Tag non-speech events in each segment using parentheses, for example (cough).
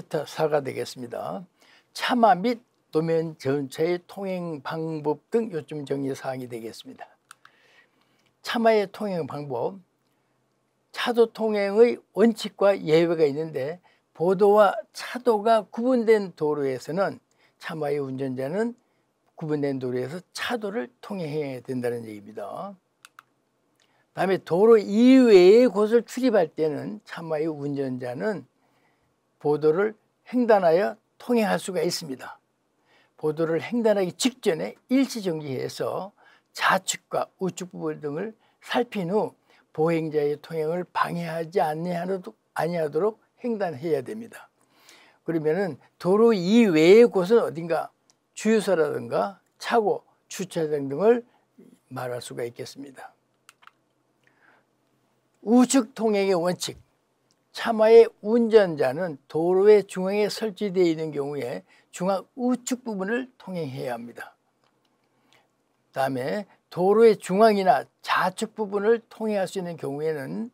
치타 사가 되겠습니다. 차마 및 도면 전차의 통행 방법 등 요점 정리 사항이 되겠습니다. 차마의 통행 방법, 차도 통행의 원칙과 예외가 있는데 보도와 차도가 구분된 도로에서는 차마의 운전자는 구분된 도로에서 차도를 통행해야 된다는 얘기입니다. 다음에 도로 이외의 곳을 출입할 때는 차마의 운전자는 보도를 횡단하여 통행할 수가 있습니다. 보도를 횡단하기 직전에 일시정지해서 좌측과 우측 부분 등을 살핀 후 보행자의 통행을 방해하지 아니하도록 횡단해야 됩니다. 그러면 도로 이외의 곳은 어딘가 주유소라든가 차고 주차장 등을 말할 수가 있겠습니다. 우측 통행의 원칙 차마의 운전자는 도로의 중앙에 설치되어 있는 경우에 중앙 우측 부분을 통행해야 합니다. 다음에 도로의 중앙이나 좌측 부분을 통행할 수 있는 경우에는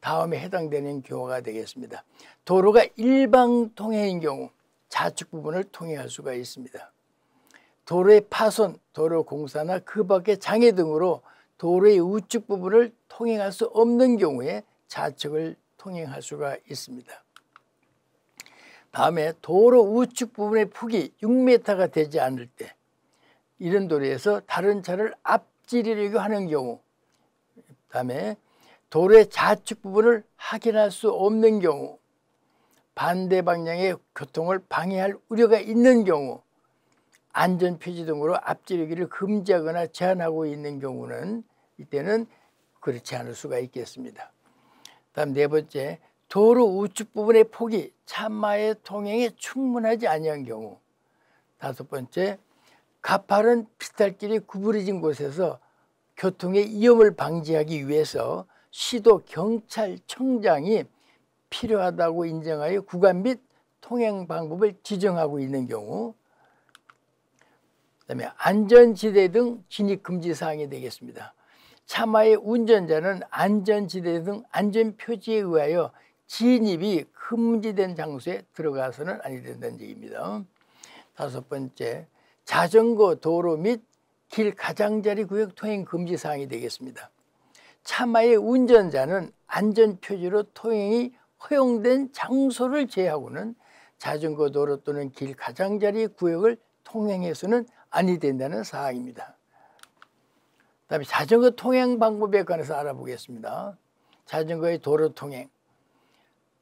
다음에 해당되는 경우가 되겠습니다. 도로가 일방 통행인 경우 좌측 부분을 통행할 수가 있습니다. 도로의 파손, 도로 공사나 그 밖의 장애 등으로 도로의 우측 부분을 통행할 수 없는 경우에 좌측을 통행할 수가 있습니다. 다음에 도로 우측 부분의 폭이 6m가 되지 않을 때 이런 도로에서 다른 차를 앞지르려고 하는 경우 다음에 도로의 좌측 부분을 확인할 수 없는 경우 반대 방향의 교통을 방해할 우려가 있는 경우 안전표지 등으로 앞지르기를 금지하거나 제한하고 있는 경우는 이때는 그렇지 않을 수가 있겠습니다. 다음 네 번째 도로 우측 부분의 폭이 참마의 통행에 충분하지 아니한 경우 다섯 번째 가파른 비탈길이 구부러진 곳에서 교통의 위험을 방지하기 위해서 시도 경찰청장이 필요하다고 인정하여 구간 및 통행 방법을 지정하고 있는 경우 그다음에 안전지대 등 진입 금지 사항이 되겠습니다. 차마의 운전자는 안전지대 등 안전표지에 의하여 진입이 금지된 장소에 들어가서는 아니 된다는 얘기입니다. 다섯 번째, 자전거 도로 및 길 가장자리 구역 통행 금지 사항이 되겠습니다. 차마의 운전자는 안전표지로 통행이 허용된 장소를 제외하고는 자전거 도로 또는 길 가장자리 구역을 통행해서는 아니 된다는 사항입니다. 다음에 자전거 통행 방법에 관해서 알아보겠습니다. 자전거의 도로 통행.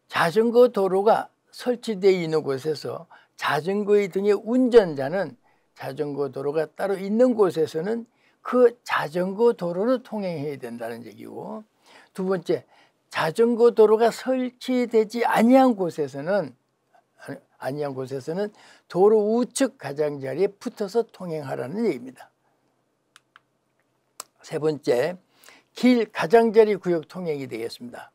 자전거 도로가 설치되어 있는 곳에서 자전거의 등의 운전자는 자전거 도로가 따로 있는 곳에서는 그 자전거 도로를 통행해야 된다는 얘기고 두 번째 자전거 도로가 설치되지 아니한 곳에서는 아니한 곳에서는 도로 우측 가장자리에 붙어서 통행하라는 얘기입니다. 세 번째, 길 가장자리 구역 통행이 되겠습니다.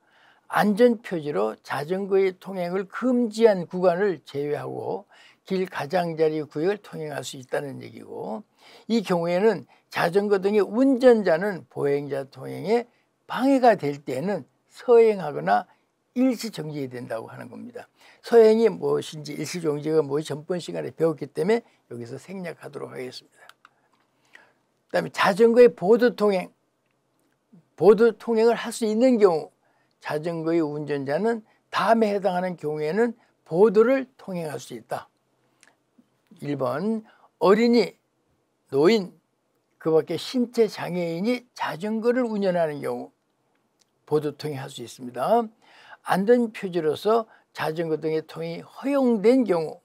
안전표지로 자전거의 통행을 금지한 구간을 제외하고 길 가장자리 구역을 통행할 수 있다는 얘기고 이 경우에는 자전거 등의 운전자는 보행자 통행에 방해가 될 때는 에 서행하거나 일시정지해야 된다고 하는 겁니다. 서행이 무엇인지 일시정지가 무엇이 전번 시간에 배웠기 때문에 여기서 생략하도록 하겠습니다. 그다음에 자전거의 보드 통행, 보도 통행을 할 수 있는 경우 자전거의 운전자는 다음에 해당하는 경우에는 보드를 통행할 수 있다. 1번 어린이, 노인, 그 밖에 신체 장애인이 자전거를 운전하는 경우 보도 통행할 수 있습니다. 안전표지로서 자전거 등의 통이 허용된 경우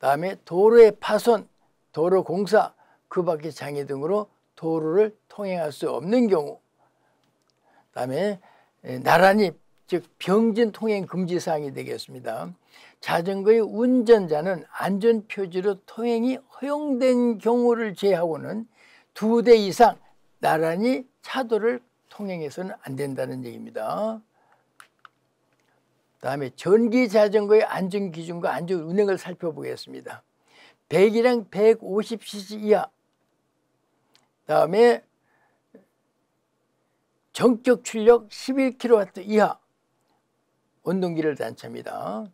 다음에 도로의 파손, 도로 공사, 그밖의 장애 등으로 도로를 통행할 수 없는 경우 다음에 예, 나란히 즉 병진 통행 금지 사항이 되겠습니다. 자전거의 운전자는 안전 표지로 통행이 허용된 경우를 제외하고는 두 대 이상 나란히 차도를 통행해서는 안 된다는 얘기입니다. 다음에 전기 자전거의 안전 기준과 안전 운행을 살펴보겠습니다. 100이랑 150cc 이하 다음에 정격 출력 11kW 이하 운동기를 단차입니다.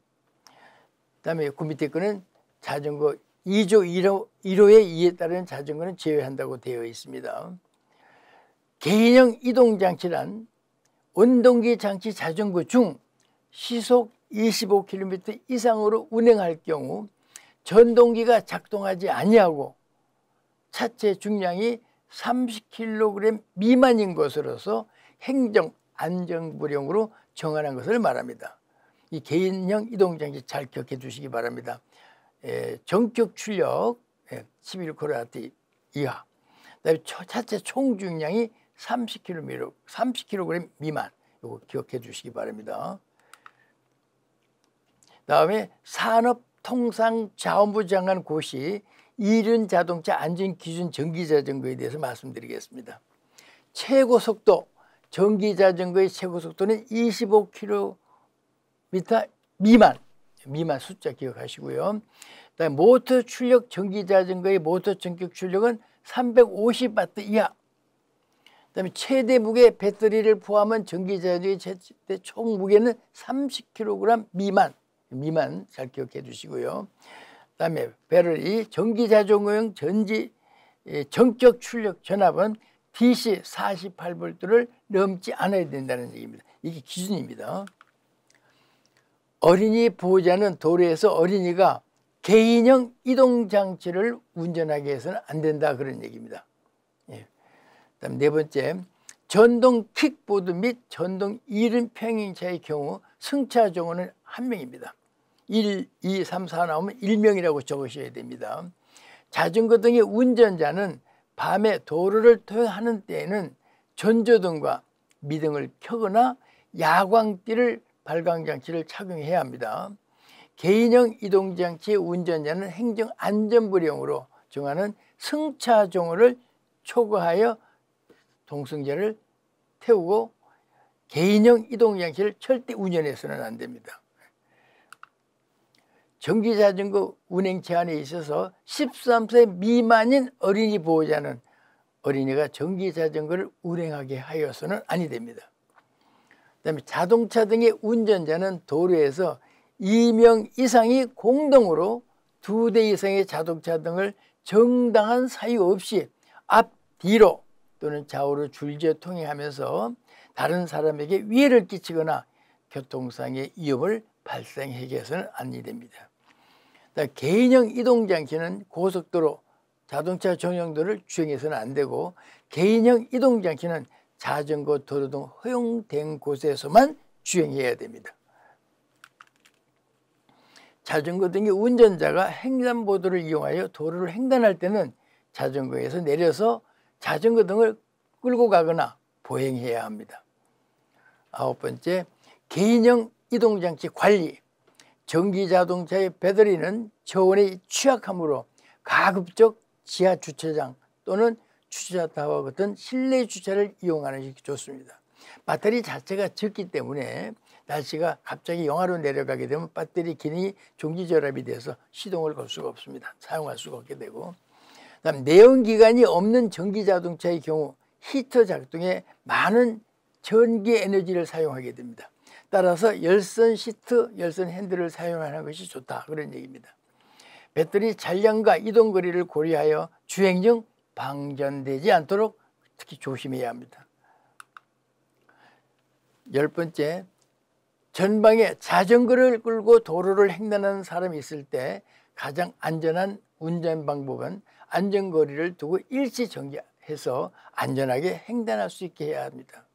그 다음에 구미에 거는 자전거 2조 1호, 1호의 2에 따른 자전거는 제외한다고 되어 있습니다. 개인형 이동장치란 운동기 장치 자전거 중 시속 25km 이상으로 운행할 경우 전동기가 작동하지 아니하고 차체 중량이 30kg 미만인 것으로서 행정 안전불령으로 정하는 것을 말합니다. 이 개인형 이동장치 잘 기억해 주시기 바랍니다. 에, 예, 정격 출력 1 1나 w 이하, 그다음에 차체 총중량이 30kg, 30kg 미만, 이거 기억해 주시기 바랍니다. 다음에 산업통상자원부 장관 고시 이륜 자동차 안전 기준 전기 자전거에 대해서 말씀드리겠습니다. 최고 속도 전기 자전거의 최고 속도는 25km 미만 미만 숫자 기억하시고요. 그다음 모터 출력 전기 자전거의 모터 전격 출력은 350바트 이하. 그다음에 최대 무게 배터리를 포함한 전기 자전거의 최대 총 무게는 30kg 미만 미만 잘 기억해 주시고요. 그다음에 배럴 이 전기 자전거용 전지 전격 출력 전압은 DC 48V를 넘지 않아야 된다는 얘기입니다. 이게 기준입니다. 어린이 보호자는 도로에서 어린이가 개인형 이동장치를 운전하게 해서는 안 된다 그런 얘기입니다. 예. 다음 네 번째, 전동 킥보드 및 전동 이륜 평행차의 경우 승차 정원은 한 명입니다. 1, 2, 3, 4 나오면 일명이라고 적으셔야 됩니다. 자전거 등의 운전자는 밤에 도로를 통행하는 때에는 전조등과 미등을 켜거나 야광띠를 발광장치를 착용해야 합니다. 개인형 이동장치의 운전자는 행정안전부령으로 정하는 승차종호를 초과하여 동승자를 태우고 개인형 이동장치를 절대 운전해서는 안 됩니다. 전기자전거 운행 제한에 있어서 13세 미만인 어린이 보호자는 어린이가 전기자전거를 운행하게 하여서는 아니 됩니다. 그 다음에 자동차 등의 운전자는 도로에서 2명 이상이 공동으로 2대 이상의 자동차 등을 정당한 사유 없이 앞, 뒤로 또는 좌우로 줄지어 통행하면서 다른 사람에게 위해를 끼치거나 교통상의 위험을 발생하게 해서는 아니 됩니다. 개인형 이동장치는 고속도로 자동차 전용도를 주행해서는 안 되고 개인형 이동장치는 자전거 도로 등 허용된 곳에서만 주행해야 됩니다. 자전거 등의 운전자가 횡단보도를 이용하여 도로를 횡단할 때는 자전거에서 내려서 자전거 등을 끌고 가거나 보행해야 합니다. 아홉 번째, 개인형 이동장치 관리 전기자동차의 배터리는 저원이 취약하므로 가급적 지하 주차장 또는 주차타워 같은 실내 주차를 이용하는 것이 좋습니다. 배터리 자체가 적기 때문에 날씨가 갑자기 영하로 내려가게 되면 배터리 기능이 종지 결합이 돼서 시동을 걸 수가 없습니다. 사용할 수가 없게 되고 다음 내연기관이 없는 전기자동차의 경우 히터 작동에 많은 전기 에너지를 사용하게 됩니다. 따라서 열선 시트, 열선 핸들을 사용하는 것이 좋다 그런 얘기입니다. 배터리 잔량과 이동 거리를 고려하여 주행 중 방전되지 않도록 특히 조심해야 합니다. 열 번째, 전방에 자전거를 끌고 도로를 횡단하는 사람이 있을 때 가장 안전한 운전 방법은 안전거리를 두고 일시 정지해서 안전하게 횡단할 수 있게 해야 합니다.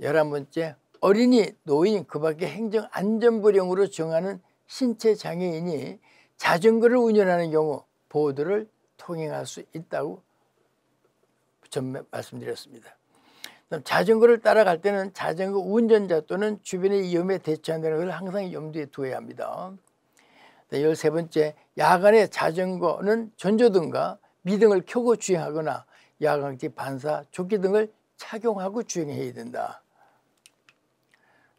열한 번째, 어린이, 노인, 그 밖에 행정안전부령으로 정하는 신체장애인이 자전거를 운전하는 경우 보호도를 통행할 수 있다고 전에 말씀드렸습니다. 자전거를 따라갈 때는 자전거 운전자 또는 주변의 위험에 대처한다는 것을 항상 염두에 두어야 합니다. 네, 열세 번째 야간에 자전거는 전조등과 미등을 켜고 주행하거나 야광지 반사, 조끼 등을 착용하고 주행해야 된다.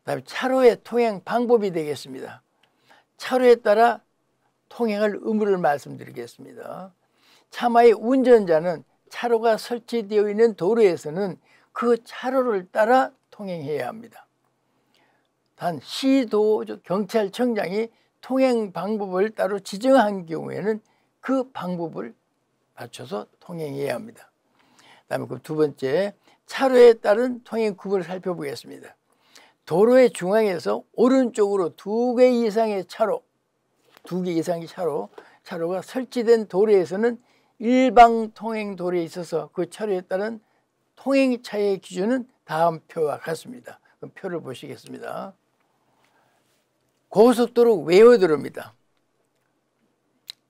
다음에 차로의 통행 방법이 되겠습니다. 차로에 따라 통행할 의무를 말씀드리겠습니다. 차마의 운전자는 차로가 설치되어 있는 도로에서는 그 차로를 따라 통행해야 합니다. 단 시도 경찰청장이 통행 방법을 따로 지정한 경우에는 그 방법을 맞춰서 통행해야 합니다. 다음에 그두 번째 차로에 따른 통행 구분을 살펴보겠습니다. 도로의 중앙에서 오른쪽으로 두 개 이상의 차로 두 개 이상의 차로 차로가 설치된 도로에서는 일방 통행 도로에 있어서 그 차로에 따른 통행차의 기준은 다음 표와 같습니다. 그럼 표를 보시겠습니다. 고속도로 외워들어입니다.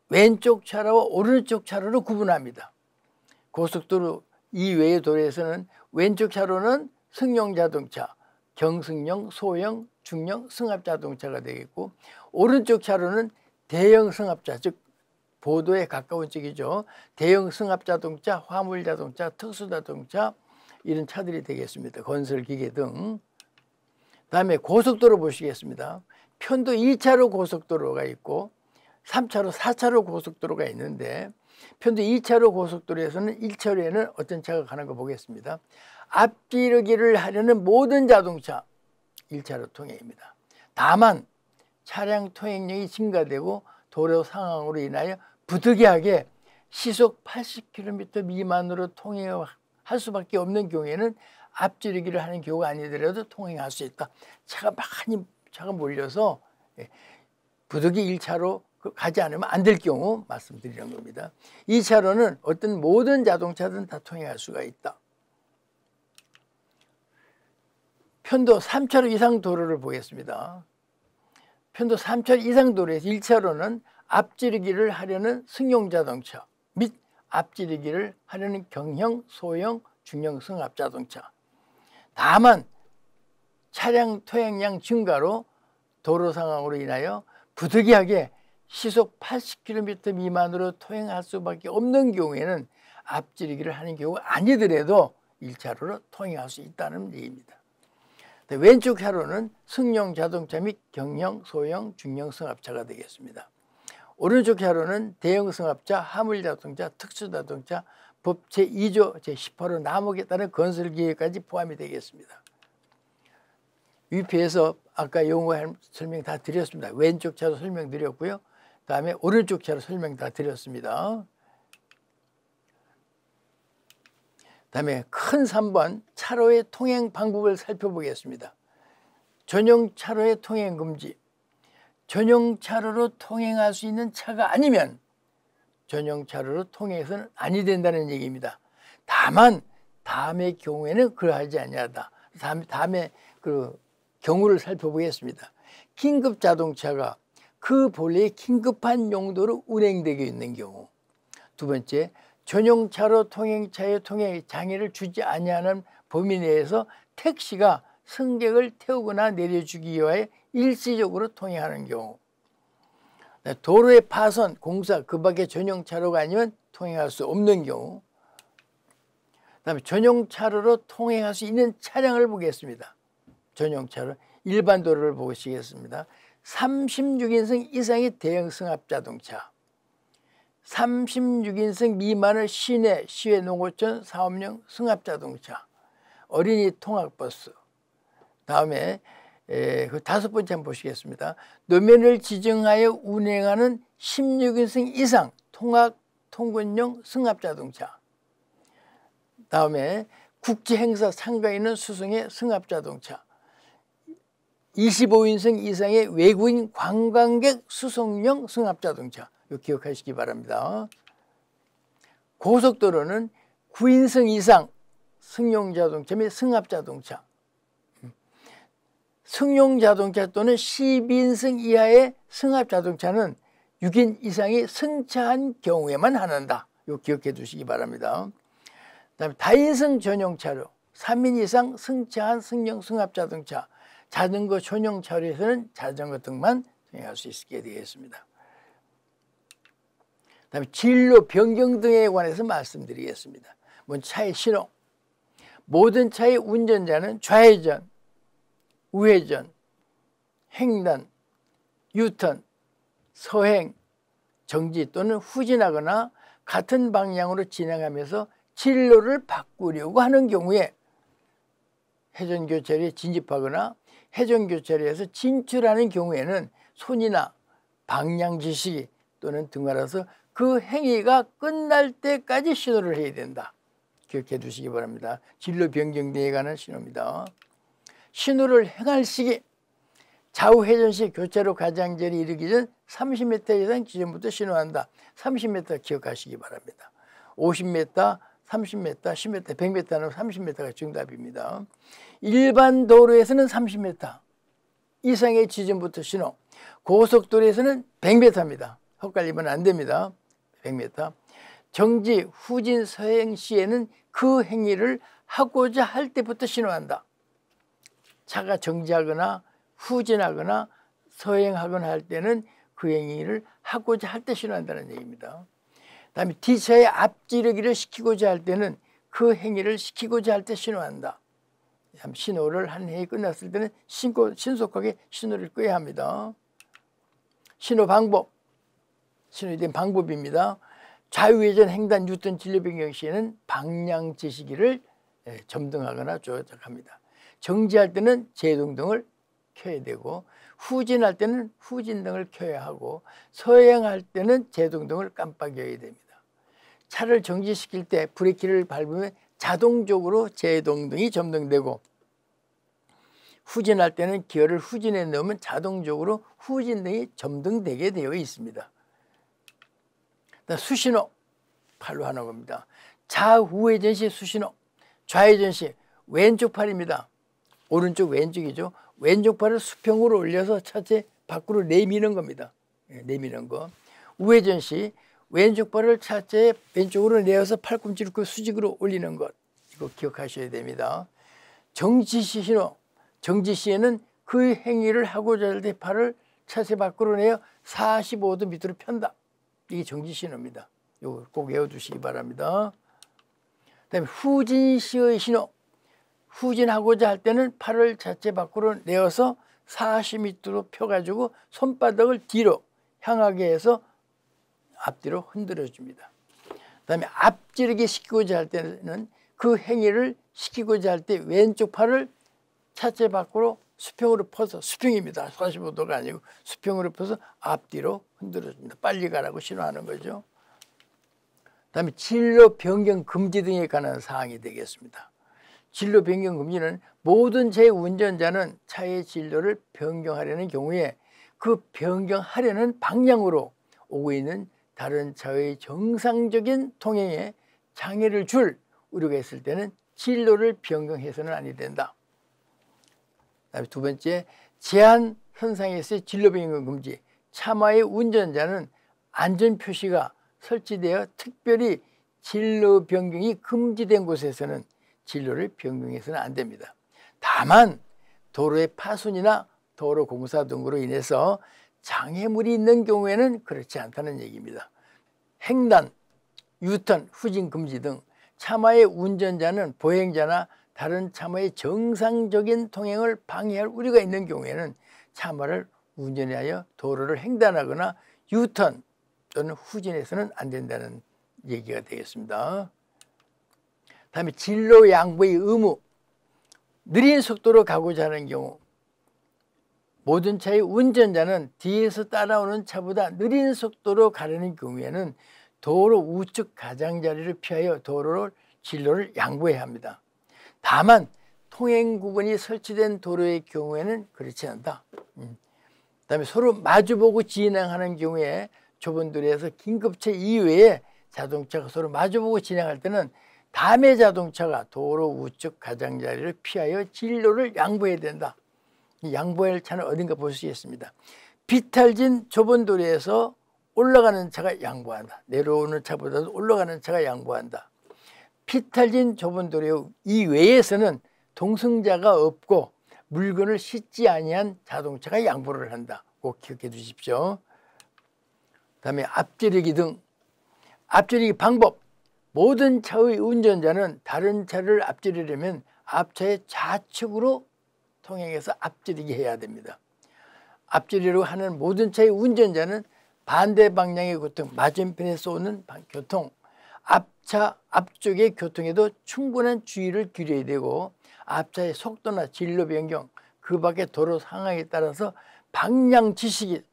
왼쪽 차로와 오른쪽 차로로 구분합니다. 고속도로 이외의 도로에서는 왼쪽 차로는 승용자동차, 경승용, 소형, 중형 승합자동차가 되겠고 오른쪽 차로는 대형 승합자 즉 보도에 가까운 쪽이죠. 대형 승합자동차, 화물자동차, 특수자동차 이런 차들이 되겠습니다. 건설기계 등. 다음에 고속도로 보시겠습니다. 편도 2차로 고속도로가 있고 3차로, 4차로 고속도로가 있는데 편도 2차로 고속도로에서는 1차로에는 어떤 차가 가는 거 보겠습니다. 앞지르기를 하려는 모든 자동차 1차로 통행입니다. 다만 차량 통행량이 증가되고 도로 상황으로 인하여 부득이하게 시속 80km 미만으로 통행할 수밖에 없는 경우에는 앞지르기를 하는 경우가 아니더라도 통행할 수 있다. 차가 많이 차가 몰려서 예, 부득이 1차로 그 가지 않으면 안 될 경우 말씀드리는 겁니다. 2차로는 어떤 모든 자동차든 다 통행할 수가 있다. 편도 3차로 이상 도로를 보겠습니다. 편도 3차로 이상 도로에서 1차로는 앞지르기를 하려는 승용자동차 및 앞지르기를 하려는 경형, 소형, 중형 승합자동차 다만 차량 토양량 증가로 도로 상황으로 인하여 부득이하게 시속 80km 미만으로 토행할 수밖에 없는 경우에는 앞지르기를 하는 경우 아니더라도 1차로로 통행할 수 있다는 얘기입니다. 네, 왼쪽 회로는 승용 자동차 및 경형, 소형, 중형 승합차가 되겠습니다. 오른쪽 회로는 대형 승합차, 화물 자동차, 특수 자동차, 법 제2조 제18호 나목에 따른 건설 계획까지 포함이 되겠습니다. 위피에서 아까 용어 설명 다 드렸습니다. 왼쪽 차로 설명드렸고요. 다음에 오른쪽 차로 설명 다 드렸습니다. 다음에 큰 3번 차로의 통행 방법을 살펴보겠습니다. 전용 차로의 통행 금지. 전용 차로로 통행할 수 있는 차가 아니면 전용 차로로 통행해서는 아니 된다는 얘기입니다. 다만 다음의 경우에는 그러하지 아니하다. 다음, 다음에 그 경우를 살펴보겠습니다. 긴급 자동차가 그 본래의 긴급한 용도로 운행되고 있는 경우. 두 번째, 전용차로 통행차에통해 장애를 주지 아니하는 범위 내에서 택시가 승객을 태우거나 내려주기 위하 일시적으로 통행하는 경우 네, 도로의 파손, 공사, 그 밖에 전용차로가 아니면 통행할 수 없는 경우 그다음에 전용차로로 통행할 수 있는 차량을 보겠습니다. 전용차로 일반 도로를 보시겠습니다. 36인승 이상의 대형 승합 자동차 36인승 미만을 시내, 시외 농어촌 사업용 승합자동차, 어린이 통학버스. 다음에 에, 그 다섯 번째 한번 보시겠습니다. 노면을 지정하여 운행하는 16인승 이상 통학 통근용 승합자동차. 다음에 국제 행사 상가에 있는 수송의 승합자동차. 25인승 이상의 외국인 관광객 수송용 승합자동차. 기억하시기 바랍니다. 고속도로는 9인승 이상 승용자동차 및 승합자동차 승용자동차 또는 10인승 이하의 승합자동차는 6인 이상이 승차한 경우에만 한한다. 요 기억해 두시기 바랍니다. 다음에 다인승 전용 차로 3인 이상 승차한 승용 승합 자동차 자전거 전용 차로에서는 자전거 등만 승용할 수 있게 되겠습니다. 다음 진로 변경 등에 관해서 말씀드리겠습니다. 먼 차의 신호. 모든 차의 운전자는 좌회전, 우회전, 횡단, 유턴, 서행, 정지 또는 후진하거나 같은 방향으로 진행하면서 진로를 바꾸려고 하는 경우에 회전교차로에 진입하거나 회전교차로에서 진출하는 경우에는 손이나 방향 지식이 또는 등하라서 그 행위가 끝날 때까지 신호를 해야 된다. 기억해 두시기 바랍니다. 진로 변경대에 관한 신호입니다. 신호를 행할 시기 좌우회전시 교차로 가장자리 이르기 전 30m 이상 지점부터 신호한다. 30m 기억하시기 바랍니다. 50m, 30m, 10m, 100m는 30m가 정답입니다. 일반 도로에서는 30m 이상의 지점부터 신호, 고속도로에서는 100m입니다. 헛갈리면 안 됩니다. 100m 정지 후진 서행 시에는 그 행위를 하고자 할 때부터 신호한다. 차가 정지하거나 후진하거나 서행하거나 할 때는 그 행위를 하고자 할 때 신호한다는 얘기입니다. 다음에 뒤차의 앞지르기를 시키고자 할 때는 그 행위를 시키고자 할 때 신호한다. 신호를 한 행위 끝났을 때는 신고, 신속하게 신호를 꺼야 합니다. 신호 방법 신화된 방법입니다. 자유회전 횡단 뉴턴 진리 변경 시에는 방향 제시기를 예, 점등하거나 조작합니다. 정지할 때는 제동등을 켜야 되고 후진할 때는 후진등을 켜야 하고 서행할 때는 제동등을 깜빡여야 됩니다. 차를 정지시킬 때 브레이크를 밟으면 자동적으로 제동등이 점등되고 후진할 때는 기어를 후진에 넣으면 자동적으로 후진등이 점등되게 되어 있습니다. 수신호 팔로 하는 겁니다. 좌우의 전시 수신호 좌의 전시 왼쪽 팔입니다. 오른쪽 왼쪽이죠. 왼쪽 팔을 수평으로 올려서 차체 밖으로 내미는 겁니다. 예, 내미는 거. 우회 전시 왼쪽 팔을 차체 왼쪽으로 내어서 팔꿈치를 그 수직으로 올리는 것. 이거 기억하셔야 됩니다. 정지시 신호. 정지시에는 그 행위를 하고자 할 때 팔을 차체 밖으로 내어 45도 밑으로 편다. 이게 정지 신호입니다. 이거 꼭 외워두시기 바랍니다. 그다음에 후진시의 신호. 후진하고자 할 때는 팔을 자체 밖으로 내어서 40m로 펴가지고 손바닥을 뒤로 향하게 해서 앞뒤로 흔들어줍니다. 그다음에 앞지르게 시키고자 할 때는 그 행위를 시키고자 할 때 왼쪽 팔을 차체 밖으로 수평으로 퍼서 수평입니다. 45도가 아니고 수평으로 퍼서 앞뒤로 흔들어줍니다. 빨리 가라고 신호하는 거죠. 다음에 진로 변경 금지 등에 관한 사항이 되겠습니다. 진로 변경 금지는 모든 차의 운전자는 차의 진로를 변경하려는 경우에 그 변경하려는 방향으로 오고 있는 다른 차의 정상적인 통행에 장애를 줄 우려가 있을 때는 진로를 변경해서는 아니 된다. 다음에두 번째 제한 현상에서의 진로변경 금지 차마의 운전자는 안전 표시가 설치되어 특별히 진로 변경이 금지된 곳에서는 진로를 변경해서는 안 됩니다. 다만 도로의 파손이나 도로 공사 등으로 인해서 장애물이 있는 경우에는 그렇지 않다는 얘기입니다. 횡단, 유턴, 후진 금지 등 차마의 운전자는 보행자나 다른 차마의 정상적인 통행을 방해할 우려가 있는 경우에는 차마를 운전 하여 도로를 횡단하거나 유턴 또는 후진해서는 안 된다는 얘기가 되겠습니다. 다음에 진로 양보의 의무 느린 속도로 가고자 하는 경우 모든 차의 운전자는 뒤에서 따라오는 차보다 느린 속도로 가려는 경우에는 도로 우측 가장자리를 피하여 도로를 진로를 양보해야 합니다. 다만 통행구간이 설치된 도로의 경우에는 그렇지 않다. 음. 그다음에 서로 마주보고 진행하는 경우에 좁은 도로에서 긴급차 이외에 자동차가 서로 마주보고 진행할 때는 다음에 자동차가 도로 우측 가장자리를 피하여 진로를 양보해야 된다. 양보할 차는 어딘가 볼 수 있습니다. 비탈진 좁은 도로에서 올라가는 차가 양보한다. 내려오는 차보다도 올라가는 차가 양보한다. 피탈진 조본도래 이 외에서는 동승자가 없고 물건을 싣지 아니한 자동차가 양보를 한다. 고 기억해 두십시오. 다음에 앞지르기 등 앞지르기 방법 모든 차의 운전자는 다른 차를 앞지르려면 앞차의 좌측으로 통행해서 앞지르기 해야 됩니다. 앞지르려 하는 모든 차의 운전자는 반대 방향의 교통, 맞은편에쏘는 교통, 앞차 앞쪽의 교통에도 충분한 주의를 기울여야 되고 앞차의 속도나 진로 변경 그 밖의 도로 상황에 따라서 방향 지식이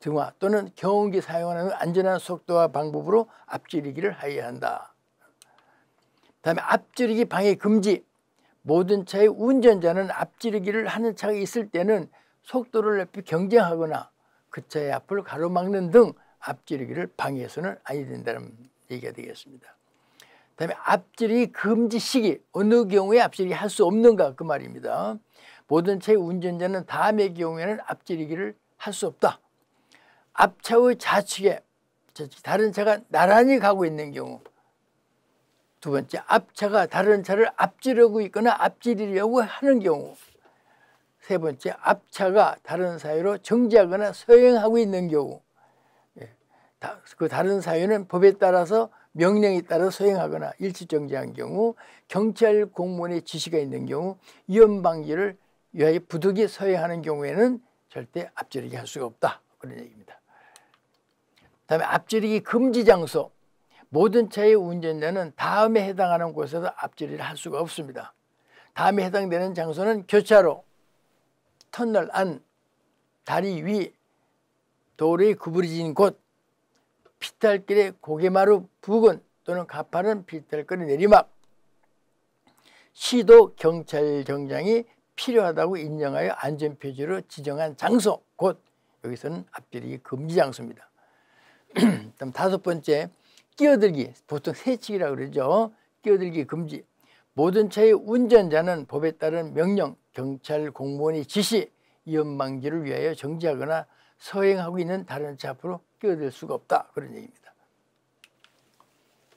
등화 또는 경운기 사용하는 안전한 속도와 방법으로 앞지르기를 하여야 한다. 다음에 앞지르기 방해 금지 모든 차의 운전자는 앞지르기를 하는 차가 있을 때는 속도를 높이 경쟁하거나 그 차의 앞을 가로막는 등 앞지르기를 방해해서는 아니 된다는 겁니다. 얘기가 되겠습니다. 다음에 앞질이 금지 시기 어느 경우에 앞질이 할 수 없는가 그 말입니다. 모든 차의 운전자는 다음의 경우에는 앞질이기를 할 수 없다. 앞차의 좌측에 다른 차가 나란히 가고 있는 경우 두 번째 앞차가 다른 차를 앞지르고 있거나 앞지르려고 하는 경우 세 번째 앞차가 다른 사이로 정지하거나 서행하고 있는 경우 다, 그 다른 사유는 법에 따라서 명령에 따라 수행하거나 일시정지한 경우 경찰 공무원의 지시가 있는 경우 위험방지를 유하의 부득이 서행하는 경우에는 절대 앞지르기 할 수가 없다 그런 얘기입니다 다음에 앞지르기 금지 장소 모든 차의 운전자는 다음에 해당하는 곳에서 앞지르기를 할 수가 없습니다 다음에 해당되는 장소는 교차로 터널 안 다리 위 도로의 구부러진 곳 피탈길의 고개마루 부근 또는 가파른 피탈길의 내리막 시도 경찰경장이 필요하다고 인정하여 안전표지로 지정한 장소 곧 여기서는 앞질이 금지 장소입니다. (clears throat) 그럼 다섯 번째 끼어들기 보통 세칙이라고 그러죠. 끼어들기 금지 모든 차의 운전자는 법에 따른 명령 경찰 공무원의 지시 위험방지를 위하여 정지하거나 서행하고 있는 다른 차 앞으로 끼어들 수가 없다 그런 얘기입니다.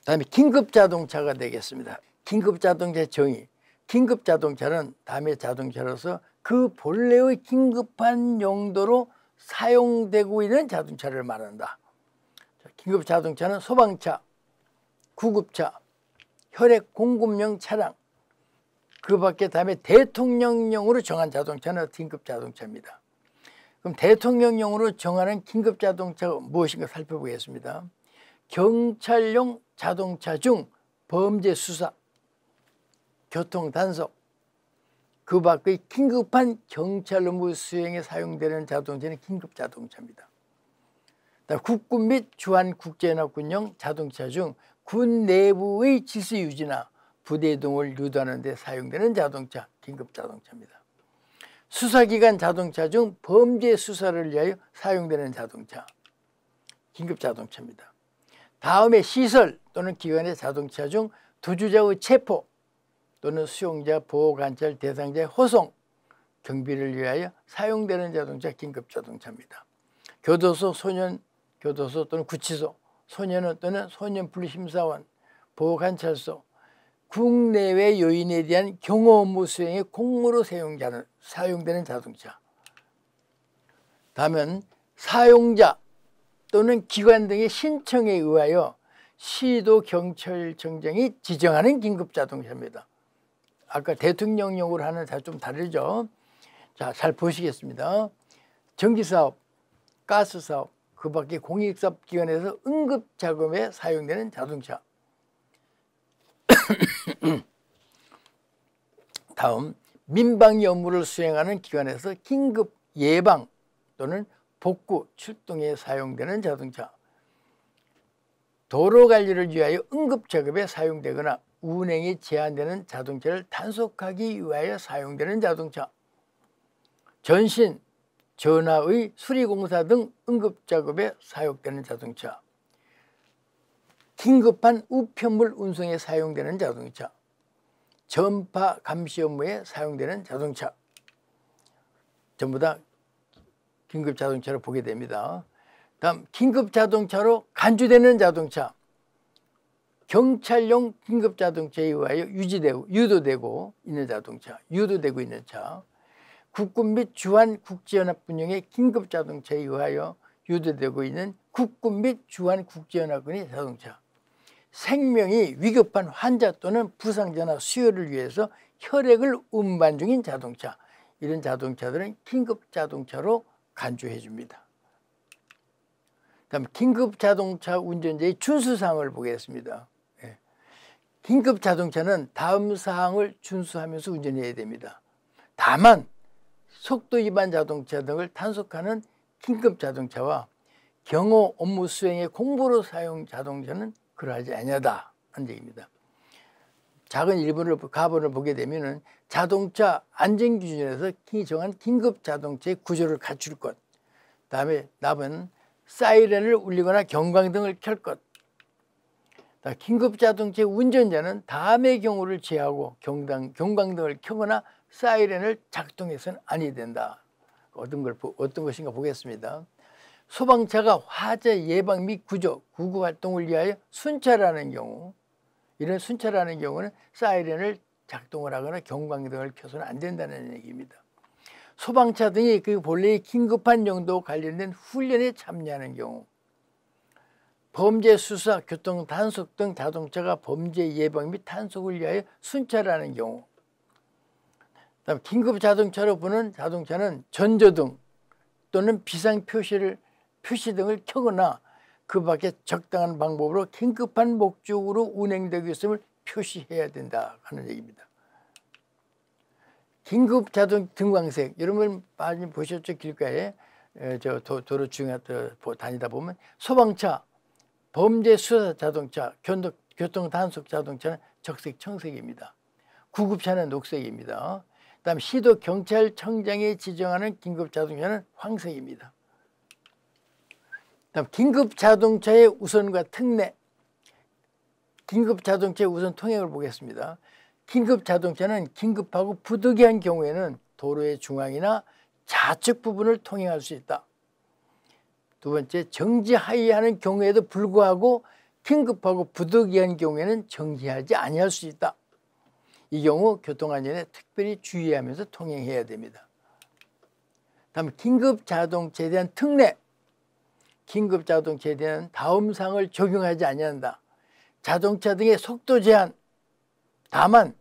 다음에 긴급자동차가 되겠습니다. 긴급자동차 정의 긴급자동차는 담의 자동차로서 그 본래의 긴급한 용도로 사용되고 있는 자동차를 말한다. 긴급자동차는 소방차, 구급차, 혈액 공급용 차량, 그 밖에 다음에 대통령령으로 정한 자동차는 긴급자동차입니다. 그럼 대통령령으로 정하는 긴급자동차가 무엇인가 살펴보겠습니다. 경찰용 자동차 중 범죄 수사, 교통 단속, 그 밖의 긴급한 경찰 업무 수행에 사용되는 자동차는 긴급 자동차입니다. 국군 및 주한 국제연합군용 자동차 중 군 내부의 질서 유지나 부대 등을 유도하는 데 사용되는 자동차, 긴급 자동차입니다. 수사기관 자동차 중 범죄 수사를 위하여 사용되는 자동차 긴급 자동차입니다. 다음에 시설 또는 기관의 자동차 중 도주자의 체포 또는 수용자 보호관찰 대상자의 호송 경비를 위하여 사용되는 자동차 긴급 자동차입니다. 교도소 소년 교도소 또는 구치소 소년원 또는 소년분리심사원 보호관찰소 국내외 요인에 대한 경호 업무 수행의 공무로 사용자는, 사용되는 자동차 다음은 사용자 또는 기관 등의 신청에 의하여 시도 경찰 정장이 지정하는 긴급 자동차입니다. 아까 대통령령으로 하는 좀 다르죠. 자, 잘 보시겠습니다. 전기사업, 가스사업, 그 밖에 공익사업기관에서 응급작업에 사용되는 자동차 (coughs) 다음 민방위 업무를 수행하는 기관에서 긴급 예방 또는 복구 출동에 사용되는 자동차 도로 관리를 위하여 응급 작업에 사용되거나 운행이 제한되는 자동차를 단속하기 위하여 사용되는 자동차 전신, 전하의 수리공사 등 응급작업에 사용되는 자동차 긴급한 우편물 운송에 사용되는 자동차, 전파 감시 업무에 사용되는 자동차 전부 다 긴급 자동차로 보게 됩니다. 다음 긴급 자동차로 간주되는 자동차 경찰용 긴급 자동차에 의하여 유지되고 유도되고 있는 자동차 유도되고 있는 차 국군 및 주한 국제연합 분용의 긴급 자동차에 의하여 유도되고 있는 국군 및 주한 국제연합군의 자동차 생명이 위급한 환자 또는 부상자나 수혈을 위해서 혈액을 운반 중인 자동차 이런 자동차들은 긴급 자동차로 간주해 줍니다. 다음 긴급 자동차 운전자의 준수사항을 보겠습니다. 예. 긴급 자동차는 다음 사항을 준수하면서 운전해야 됩니다. 다만 속도 위반 자동차 등을 단속하는 긴급 자동차와 경호 업무 수행의 공보로 사용 자동차는 그러하지 아니하다 하는 얘기입니다. 작은 일본을 가본을 보게 되면은 자동차 안전 기준에서 정한 긴급 자동차의 구조를 갖출 것, 다음에 남은 사이렌을 울리거나 경광등을 켤 것, 긴급 자동차 운전자는 다음의 경우를 제하고 경당, 경광등을 켜거나 사이렌을 작동해서는 아니 된다. 어떤 걸 어떤 것인가 보겠습니다. 소방차가 화재 예방 및 구조, 구구 활동을 위하여 순찰하는 경우 이런 순찰하는 경우는 사이렌을 작동을 하거나 경광등을 켜서는 안 된다는 얘기입니다. 소방차 등이 그 본래의 긴급한 용도 관련된 훈련에 참여하는 경우 범죄 수사, 교통 단속 등 자동차가 범죄 예방 및 단속을 위하여 순찰하는 경우 긴급 자동차로 보는 자동차는 전조등 또는 비상 표시를 표시 등을 켜거나 그 밖에 적당한 방법으로 긴급한 목적으로 운행되고 있음을 표시해야 된다 하는 얘기입니다. 긴급 자동 등광색 여러분 많이 보셨죠 길가에 저 도, 도로 중에 다니다 보면 소방차, 범죄 수사 자동차, 교통, 교통 단속 자동차는 적색 청색입니다. 구급차는 녹색입니다. 그다음 시도 경찰청장이 지정하는 긴급 자동차는 황색입니다. 긴급 자동차의 우선과 특례. 긴급 자동차의 우선 통행을 보겠습니다. 긴급 자동차는 긴급하고 부득이한 경우에는 도로의 중앙이나 좌측 부분을 통행할 수 있다. 두 번째, 정지하이하는 경우에도 불구하고 긴급하고 부득이한 경우에는 정지하지 아니할 수 있다. 이 경우 교통안전에 특별히 주의하면서 통행해야 됩니다. 다음 긴급 자동차에 대한 특례 긴급 자동차에 대한 다음 사항을 적용하지 아니한다. 자동차 등의 속도 제한 다만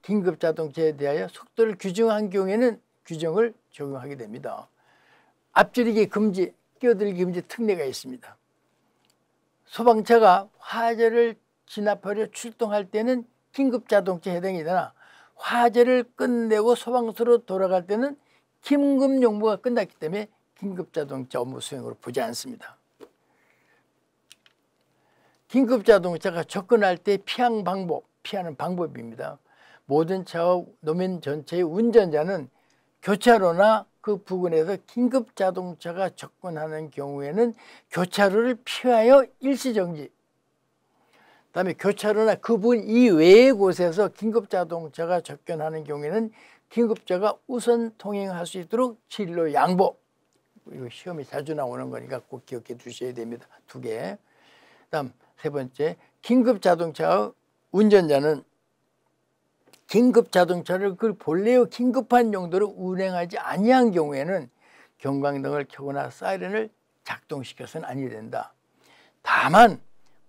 긴급 자동차에 대하여 속도를 규정한 경우에는 규정을 적용하게 됩니다. 앞지르기 금지, 끼어들기 금지 특례가 있습니다. 소방차가 화재를 진압하려 출동할 때는 긴급 자동차에 해당이 되나 화재를 끝내고 소방서로 돌아갈 때는 긴급 용무가 끝났기 때문에 긴급자동차 업무 수행으로 보지 않습니다. 긴급자동차가 접근할 때 피한 방법, 피하는 방법입니다. 모든 차와 노면 전체의 운전자는 교차로나 그 부근에서 긴급자동차가 접근하는 경우에는 교차로를 피하여 일시정지 다음에 교차로나 그분 이외의 곳에서 긴급자동차가 접근하는 경우에는 긴급자가 우선 통행할 수 있도록 진로 양보 이거 시험이 자주 나오는 거니까 꼭 기억해 두셔야 됩니다. 두 개. 다음 세 번째 긴급 자동차 운전자는 긴급 자동차를 그 본래의 긴급한 용도로 운행하지 아니한 경우에는 경광등을 켜거나 사이렌을 작동시켜서는 아니 된다. 다만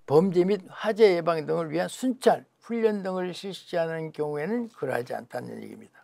범죄 및 화재 예방 등을 위한 순찰, 훈련 등을 실시하는 경우에는 그러하지 않다는 얘기입니다.